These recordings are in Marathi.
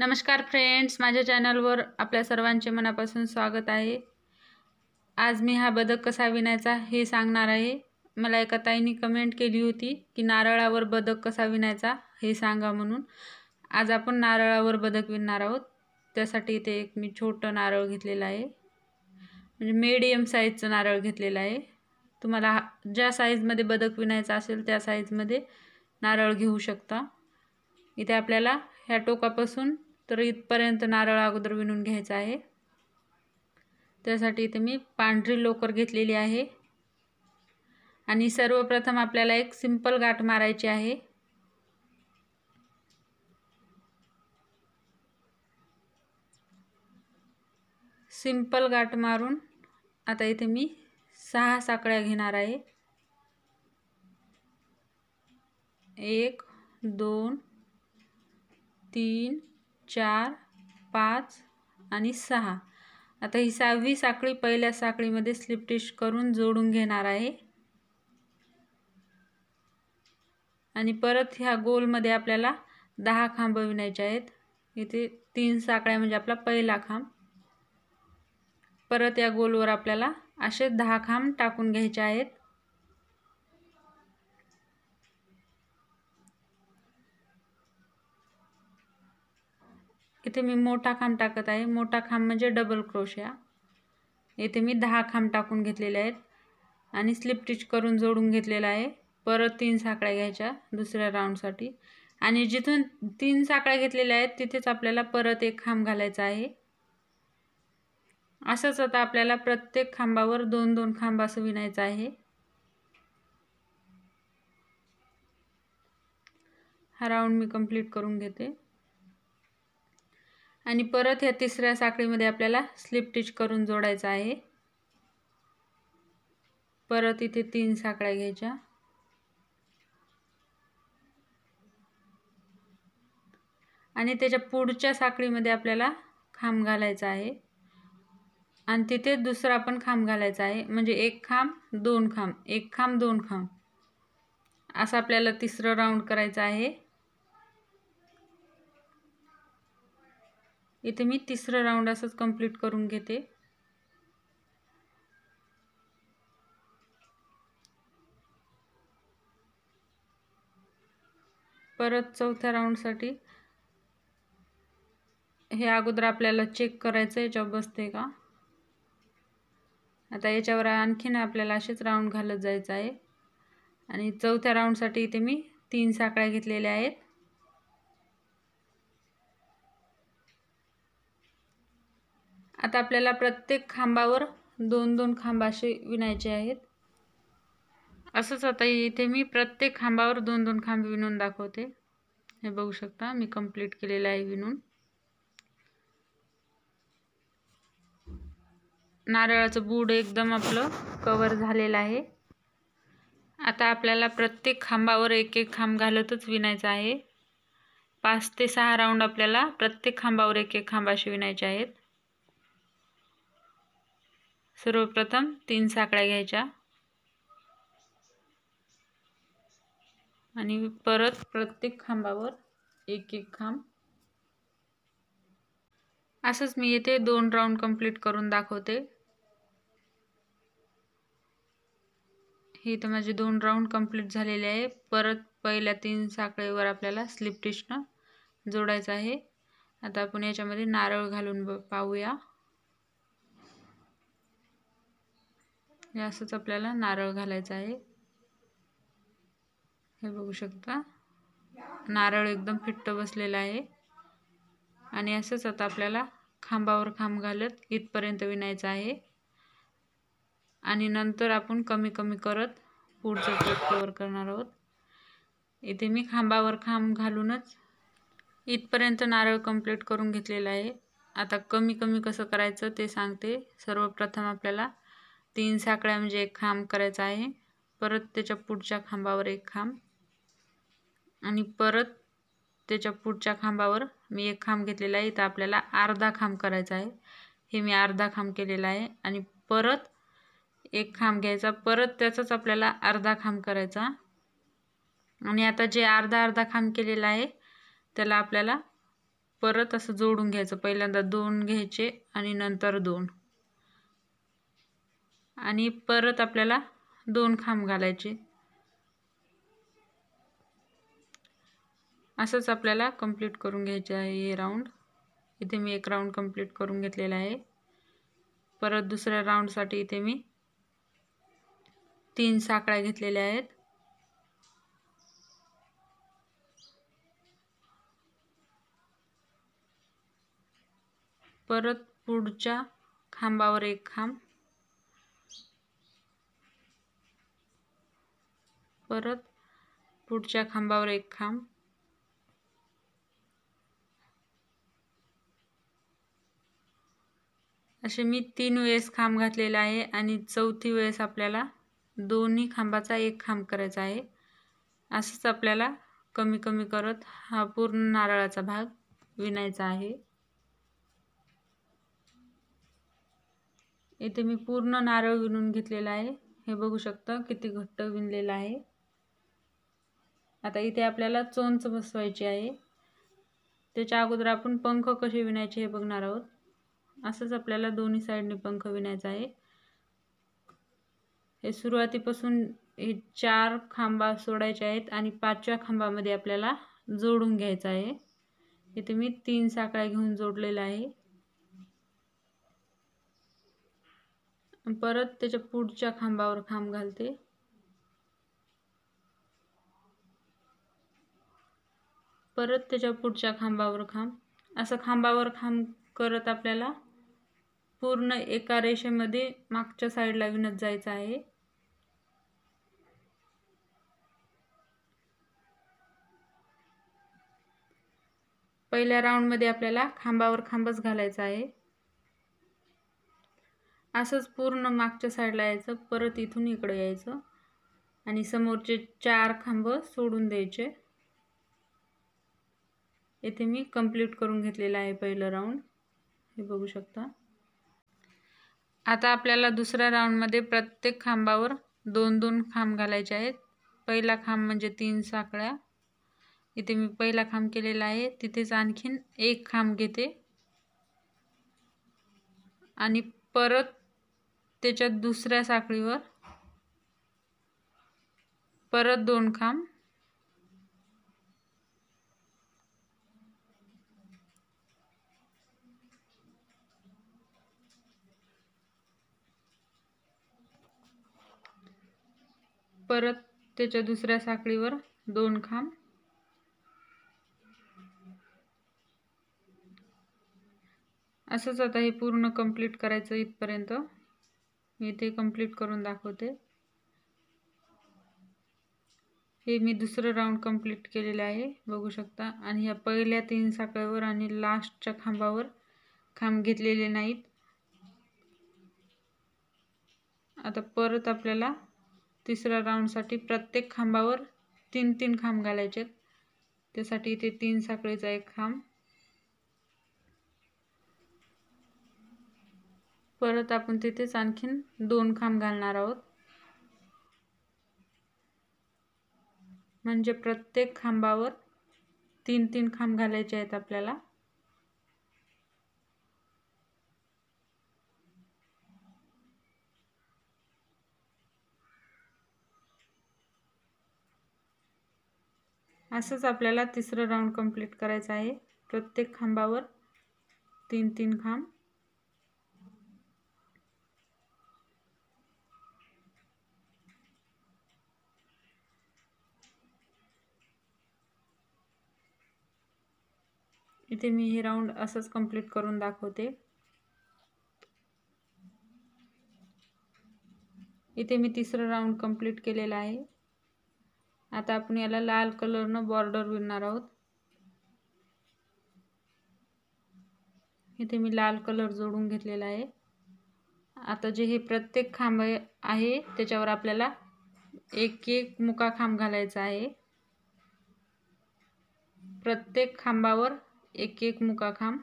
नमस्कार फ्रेंड्स माझ्या चॅनलवर आपल्या सर्वांचे मनापासून स्वागत आहे आज मी हा बदक कसा विणायचा हे सांगणार आहे मला एका ताईने कमेंट केली होती की नारळावर बदक कसा विणायचा हे सांगा म्हणून आज आपण नारळावर बदक विणणार आहोत त्यासाठी इथे एक मी छोटं नारळ घेतलेला आहे म्हणजे मीडियम साईजचं नारळ घेतलेला आहे तुम्हाला ज्या साईजमध्ये बदक विणायचा असेल त्या साईजमध्ये नारळ घेऊ शकता इथे आपल्याला ह्या टोकापासून तर इथपर्यंत नारळ अगोदर विणून घ्यायचा आहे त्यासाठी इथे मी पांढरी लोकर घेतलेली आहे आणि सर्वप्रथम आपल्याला एक सिंपल गाठ मारायची आहे सिंपल गाठ मारून आता इथे मी सहा साखळ्या घेणार आहे एक दोन तीन चार पाच आणि सहा आता ही सहावी साखळी पहिल्या साखळीमध्ये स्लिप टिश करून जोडून घेणार आहे आणि परत ह्या गोलमध्ये आपल्याला दहा खांब विणायचे आहेत इथे तीन साखळ्या म्हणजे आपला पहिला खांब परत या गोलवर आपल्याला असे दहा खांब टाकून घ्यायचे आहेत इथे मी मोठा खांब टाकत आहे मोठा खांब म्हणजे डबल क्रोशिया इथे मी दहा खांब टाकून घेतलेले आहेत आणि स्लिप स्टिच करून जोडून घेतलेला आहे परत तीन साकळ्या घ्यायच्या दुसऱ्या राऊंडसाठी आणि जिथून तीन साकळ्या घेतलेल्या आहेत तिथेच आपल्याला परत एक खांब घालायचा आहे असंच आता आपल्याला प्रत्येक खांबावर दोन दोन खांब असं विणायचं आहे हा राऊंड मी कंप्लीट करून घेते आणि परत ह्या तिसऱ्या साखळीमध्ये आपल्याला स्लिप टिच करून जोडायचं आहे परत इथे तीन साखळ्या घ्यायच्या आणि त्याच्या पुढच्या साखळीमध्ये आपल्याला खांब घालायचा आहे आणि तिथे दुसरा पण खांब घालायचा आहे म्हणजे एक खांब दोन खांब एक खांब दोन खांब असं आपल्याला तिसरं राऊंड करायचं आहे इथे मी तिसरं राऊंड असंच कंप्लीट करून घेते परत चौथ्या राऊंडसाठी हे अगोदर आपल्याला चेक करायचं याच्यावर बसते का आता याच्यावर आणखीन आपल्याला असेच राऊंड घालत जायचं आहे आणि चौथ्या राऊंडसाठी इथे मी तीन साखळ्या घेतलेल्या आहेत आता आपल्याला प्रत्येक खांबावर दोन दोन खांबाशी विणायचे आहेत असंच आता इथे मी प्रत्येक खांबावर दोन दोन खांब विणून दाखवते हे बघू शकता मी कंप्लीट केलेलं आहे विणून नारळाचं बूड एकदम आपलं कवर झालेलं आहे आता आपल्याला प्रत्येक खांबावर एक एक खांब घालतच विणायचं आहे पाच ते सहा राऊंड आपल्याला प्रत्येक खांबावर एक एक खांबाशी विणायचे आहेत सर्वप्रथम तीन साखळ्या घ्यायच्या आणि परत प्रत्येक खांबावर एक एक खांब असंच मी येथे दोन राऊंड कंप्लीट करून दाखवते हे तर माझे दोन राऊंड कंप्लीट झालेले आहे परत पहिल्या तीन साखळीवर आपल्याला स्लिप टिचनं जोडायचं आहे आता आपण याच्यामध्ये नारळ घालून पाहूया हे असंच आपल्याला नारळ घालायचा आहे हे बघू शकता नारळ एकदम फिट्ट बसलेला आहे आणि असंच आता आपल्याला खांबावर खांब घालत इथपर्यंत विणायचं आहे आणि नंतर आपण कमी कमी करत पुढचं ट्रेक कवर करणार आहोत इथे मी खांबावर खांब घालूनच इथपर्यंत नारळ कंप्लीट करून घेतलेला आहे आता कमी कमी कसं करायचं ते सांगते सर्वप्रथम आपल्याला तीन साकळ्या म्हणजे एक खांब करायचा आहे परत त्याच्या पुढच्या खांबावर एक खांब आणि परत त्याच्या पुढच्या खांबावर मी एक खांब घेतलेला आहे तर आपल्याला अर्धा खांब करायचा आहे हे मी अर्धा खांब केलेला आहे आणि परत एक खांब घ्यायचा परत त्याचाच आपल्याला अर्धा खांब करायचा आणि आता जे अर्धा अर्धा खांब केलेला आहे त्याला आपल्याला परत असं जोडून घ्यायचं पहिल्यांदा दोन घ्यायचे आणि नंतर दोन आणि परत आपल्याला दोन खांब घालायचे असंच आपल्याला कंप्लीट करून घ्यायचे आहे हे राऊंड इथे मी एक राऊंड कंप्लीट करून घेतलेला आहे परत दुसऱ्या राऊंडसाठी इथे मी तीन साकळ्या घेतलेल्या आहेत परत पुढच्या खांबावर एक खांब परत पुढच्या खांबावर एक खांब असे मी तीन वेळेस खांब घातलेला आहे आणि चौथी वेळेस आपल्याला दोन्ही खांबाचा एक खांब करायचा आहे असंच आपल्याला कमी कमी करत हा पूर्ण नारळाचा भाग विणायचा आहे इथे मी पूर्ण नारळ विणून घेतलेला आहे हे बघू शकता किती घट्ट विणलेला आहे आता इथे आपल्याला चोंच बसवायची आहे त्याच्या अगोदर आपण पंख कसे विणायचे हे बघणार आहोत असंच आपल्याला दोन्ही साईडने पंख विणायचा आहे हे सुरुवातीपासून हे चार खांबा सोडायचे आहेत आणि पाचव्या खांबामध्ये आपल्याला जोडून घ्यायचं आहे इथे मी तीन साखळ्या घेऊन जोडलेलं आहे परत त्याच्या पुढच्या खांबावर खांब घालते परत त्याच्या पुढच्या खांबावर खांब असं खांबावर खांब करत आपल्याला पूर्ण एका रेषेमध्ये मागच्या साईडला विणत जायचं आहे पहिल्या राऊंडमध्ये आपल्याला खांबावर खांबच घालायचं आहे असंच पूर्ण मागच्या साईडला यायचं परत इथून इकडे यायचं आणि समोरचे चार खांब सोडून द्यायचे येथे मी कंप्लीट करून घेतलेलं आहे पहिलं राऊंड हे बघू शकता आता आपल्याला दुसऱ्या राऊंडमध्ये प्रत्येक खांबावर दोन दोन खांब घालायचे आहेत पहिला खांब म्हणजे तीन साखळ्या इथे मी पहिला खांब केलेला आहे तिथेच आणखीन एक खांब घेते आणि परत त्याच्या दुसऱ्या साखळीवर परत दोन खांब परत त्याच्या दुसऱ्या साखळीवर दोन खांब असंच आता हे पूर्ण कंप्लीट करायचं इथपर्यंत मी ते कंप्लीट करून दाखवते हे मी दुसरं राऊंड कंप्लीट केलेलं आहे बघू शकता आणि ह्या पहिल्या तीन साखळीवर आणि लास्टच्या खांबावर खांब घेतलेले नाहीत आता परत आपल्याला तिसऱ्या राऊंडसाठी प्रत्येक खांबावर तीन तीन खांब घालायचे त्यासाठी इथे तीन साखळीचा एक खांब परत आपण तिथेच आणखीन दोन खांब घालणार आहोत म्हणजे प्रत्येक खांबावर तीन तीन खांब घालायचे आहेत आपल्याला असंच आपल्याला तिसरं राऊंड कंप्लीट करायचं आहे प्रत्येक खांबावर तीन तीन खांब इथे मी हे राऊंड असंच कंप्लीट करून दाखवते इथे मी तिसरं राऊंड कंप्लीट केलेलं आहे आता आपण याला लाल कलरनं बॉर्डर विणणार आहोत इथे मी लाल कलर जोडून घेतलेला आहे आता जे हे प्रत्येक खांब आहे त्याच्यावर आपल्याला एक एक मुका खांब घालायचा आहे प्रत्येक खांबावर एक एक मुका खांब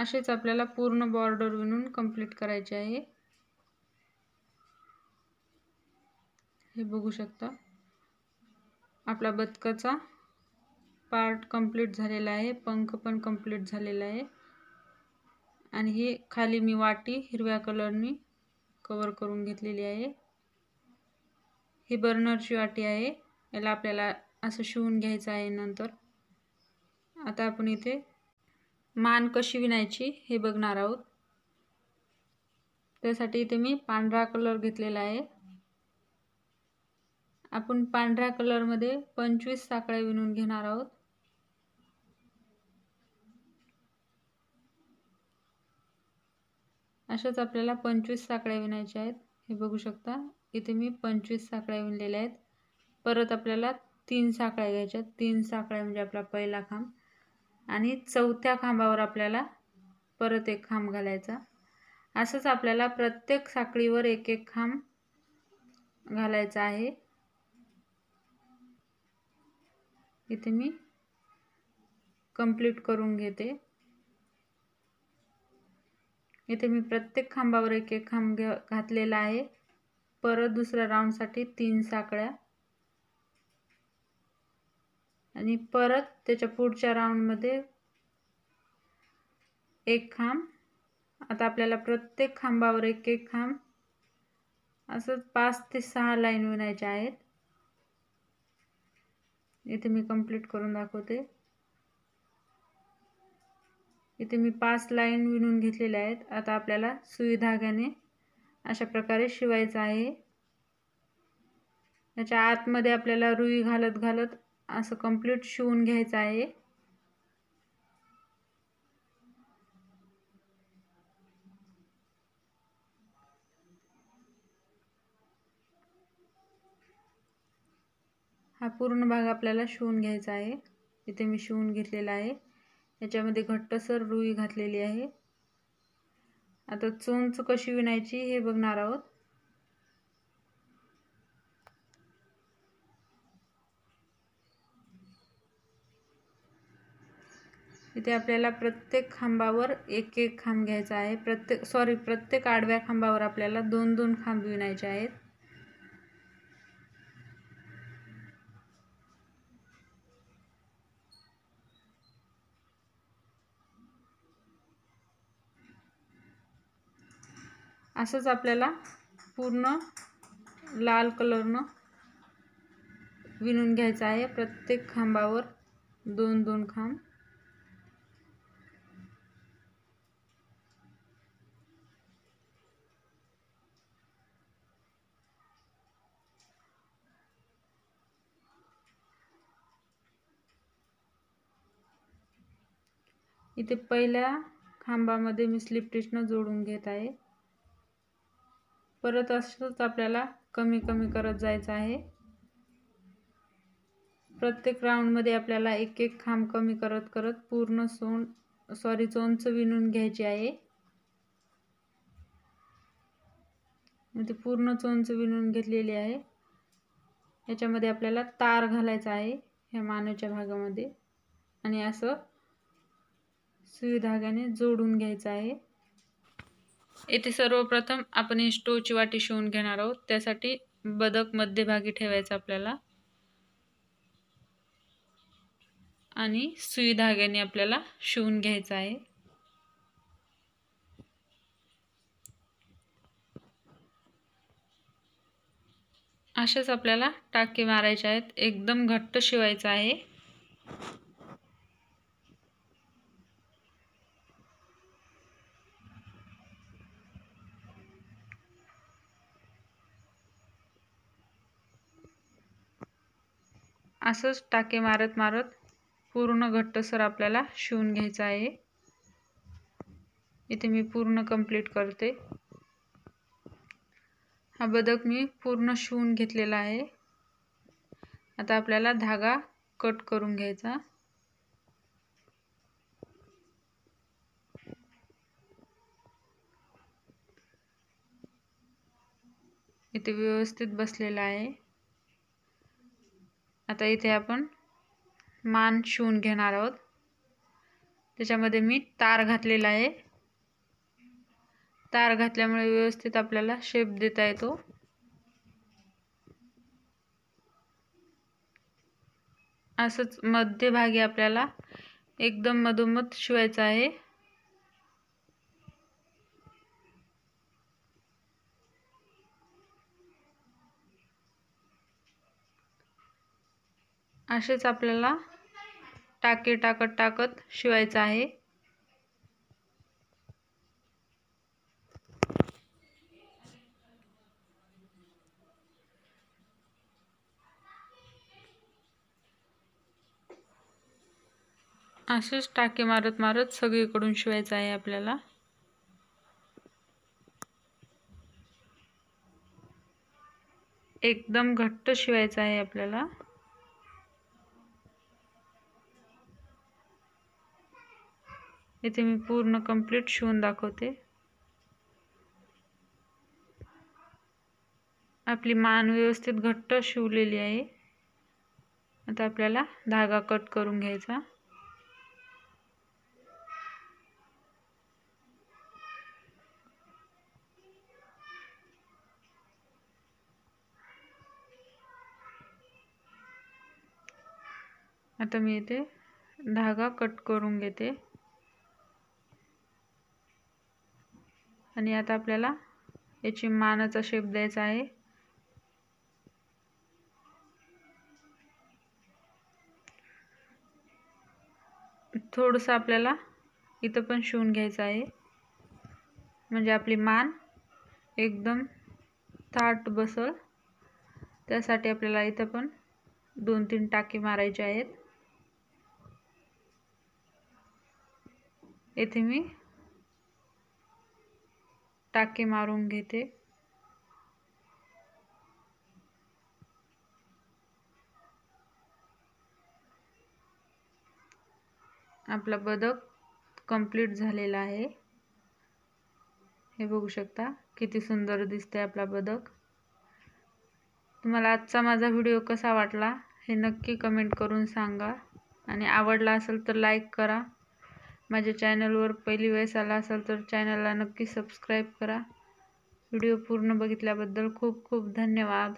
असेच आपल्याला पूर्ण बॉर्डर विणून कंप्लीट करायचे आहे हे बघू शकता आपला बदकाचा पार्ट कंप्लीट झालेला आहे पंख पण कंप्लीट झालेला आहे आणि ही खाली मी वाटी हिरव्या कलरनी कवर करून घेतलेली आहे ही बर्नरची वाटी आहे याला आपल्याला असं शिवून घ्यायचं आहे नंतर आता आपण इथे मान कशी विणायची हे बघणार आहोत त्यासाठी इथे मी पांढरा कलर घेतलेला आहे आपण पांढऱ्या कलरमध्ये पंचवीस साखळ्या विणून घेणार आहोत अशाच आपल्याला पंचवीस साखळ्या विणायच्या आहेत हे बघू शकता इथे मी पंचवीस साखळ्या विणलेल्या आहेत परत आपल्याला तीन साखळ्या घ्यायच्या तीन साखळ्या म्हणजे आपला पहिला खांब आणि चौथ्या खांबावर आपल्याला परत एक खांब घालायचा असंच आपल्याला प्रत्येक साखळीवर एक एक खांब घालायचा आहे इथे मी कंप्लीट करून घेते इथे मी प्रत्येक खांबावर एक एक खांब घ्या घातलेला आहे परत दुसऱ्या राऊंडसाठी तीन साखळ्या आणि परत त्याच्या पुढच्या राऊंडमध्ये एक खांब आता आपल्याला प्रत्येक खांबावर एक एक खांब असंच पाच ते सहा लाईन विणायच्या आहेत इथे मी कंप्लीट करून दाखवते इथे मी पाच लाईन विणून घेतलेल्या आहेत आता आपल्याला सुई धाग्याने अशा प्रकारे शिवायचं आहे याच्या आतमध्ये आपल्याला रुई घालत घालत असं कम्प्लीट शिवून घ्यायचं आहे हा पूर्ण भाग आपल्याला शिवून घ्यायचा आहे इथे मी शिवून घेतलेला आहे याच्यामध्ये घट्टसर रुई घातलेली आहे आता चोंच कशी विणायची हे बघणार आहोत इथे आपल्याला प्रत्येक खांबावर एक एक खांब घ्यायचा आहे प्रत्येक सॉरी प्रत्येक आडव्या खांबावर आपल्याला दोन दोन खांब विणायचे आहेत असंच आपल्याला पूर्ण लाल कलरनं विणून घ्यायचं आहे प्रत्येक खांबावर दोन दोन खांब इथे पहिल्या खांबामध्ये मी स्लिप टिचनं जोडून घेत आहे परत असंच आपल्याला कमी कमी करत जायचं आहे प्रत्येक राऊंडमध्ये आपल्याला एक एक खांब कमी करत करत पूर्ण सोन सॉरी चोंच विणून घ्यायची आहे ते पूर्ण चोंच विणून घेतलेली आहे याच्यामध्ये आपल्याला तार घालायचा आहे ह्या मानूच्या भागामध्ये आणि असं सुई धाग्याने जोडून घ्यायचं आहे येथे सर्वप्रथम आपण स्टोवची वाटी शिवून घेणार आहोत त्यासाठी बदक मध्यभागी ठेवायचं आपल्याला आणि सुई धाग्याने आपल्याला शिवून घ्यायचं आहे अशाच आपल्याला टाके मारायचे आहेत एकदम घट्ट शिवायचं आहे असंच टाके मारत मारत पूर्ण घट्टसर आपल्याला शिवून घ्यायचं आहे इथे मी पूर्ण कंप्लीट करते हा बदक मी पूर्ण शिवून घेतलेला आहे आता आपल्याला धागा कट करून घ्यायचा इथे व्यवस्थित बसलेला आहे आता इथे आपण मान शिवून घेणार आहोत त्याच्यामध्ये मी तार घातलेला आहे तार घातल्यामुळे व्यवस्थित आपल्याला शेप देता येतो असंच मध्यभागी आपल्याला एकदम मधोमध शिवायचं आहे असेच आपल्याला टाके टाकत टाकत शिवायचं आहे असेच टाके मारत मारत सगळीकडून शिवायचं आहे आपल्याला एकदम घट्ट शिवायचं आहे आपल्याला इथे मी पूर्ण कंप्लीट शिवून दाखवते आपली मान व्यवस्थित घट्ट शिवलेली आहे आता आपल्याला धागा कट करून घ्यायचा आता मी इथे धागा कट करून घेते आणि आता आपल्याला याची मानाचा शेप द्यायचा आहे थोडंसं आपल्याला इथं पण शिवून घ्यायचं आहे म्हणजे आपली मान एकदम थाट बसल त्यासाठी आपल्याला इथं पण दोन तीन टाके मारायचे आहेत येथे मी टाके मारून घेते आपला बदक कंप्लीट झालेला आहे हे बघू शकता किती सुंदर दिसते आपला बदक तुम्हाला आजचा माझा व्हिडिओ कसा वाटला हे नक्की कमेंट करून सांगा आणि आवडला असेल तर लाईक करा माझ्या चॅनलवर पहिली वेळेस आला असाल तर चॅनलला नक्की सबस्क्राईब करा व्हिडिओ पूर्ण बघितल्याबद्दल खूप खूप धन्यवाद